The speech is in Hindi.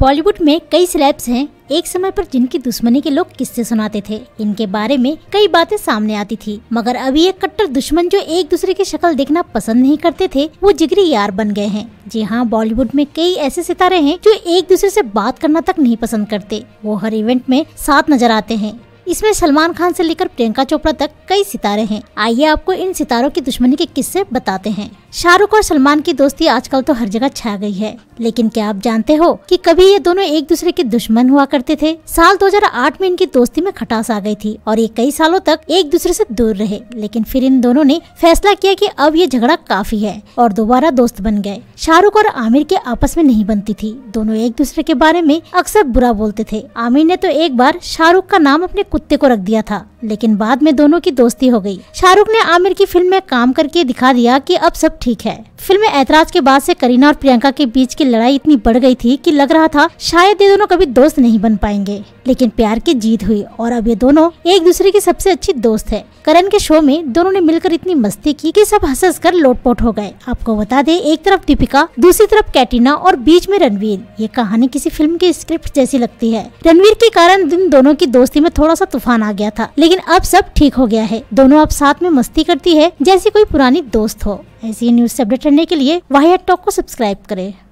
बॉलीवुड में कई सिलेब्स हैं एक समय पर जिनकी दुश्मनी के लोग किस्से सुनाते थे इनके बारे में कई बातें सामने आती थी मगर अभी ये कट्टर दुश्मन जो एक दूसरे की शक्ल देखना पसंद नहीं करते थे वो जिगरी यार बन गए हैं जी हाँ बॉलीवुड में कई ऐसे सितारे हैं जो एक दूसरे से बात करना तक नहीं पसंद करते वो हर इवेंट में साथ नजर आते हैं इसमें सलमान खान से लेकर प्रियंका चोपड़ा तक कई सितारे हैं आइए आपको इन सितारों की दुश्मनी के किस्से बताते हैं शाहरुख और सलमान की दोस्ती आजकल तो हर जगह छा गई है लेकिन क्या आप जानते हो कि कभी ये दोनों एक दूसरे के दुश्मन हुआ करते थे साल 2008 में इनकी दोस्ती में खटास आ गई थी और ये कई सालों तक एक दूसरे से दूर रहे लेकिन फिर इन दोनों ने फैसला किया कि अब ये झगड़ा काफी है और दोबारा दोस्त बन गए शाहरुख और आमिर के आपस में नहीं बनती थी दोनों एक दूसरे के बारे में अक्सर बुरा बोलते थे आमिर ने तो एक बार शाहरुख का नाम अपने कुत्ते को रख दिया था लेकिन बाद में दोनों की दोस्ती हो गई शाहरुख ने आमिर की फिल्म में काम करके दिखा दिया कि अब सब ठीक है फिल्म ऐतराज के बाद से करीना और प्रियंका के बीच की लड़ाई इतनी बढ़ गई थी कि लग रहा था शायद ये दोनों कभी दोस्त नहीं बन पाएंगे लेकिन प्यार की जीत हुई और अब ये दोनों एक दूसरे की सबसे अच्छी दोस्त है करण के शो में दोनों ने मिलकर इतनी मस्ती की कि सब हंस कर लोटपोट हो गए आपको बता दें एक तरफ दीपिका दूसरी तरफ कैटरीना और बीच में रणवीर ये कहानी किसी फिल्म की स्क्रिप्ट जैसी लगती है रणवीर के कारण इन दोनों की दोस्ती में थोड़ा सा तूफान आ गया था लेकिन अब सब ठीक हो गया है दोनों अब साथ में मस्ती करती है जैसी कोई पुरानी दोस्त हो ऐसी न्यूज अपडेट करने के लिए वाहिया टॉक को सब्सक्राइब करें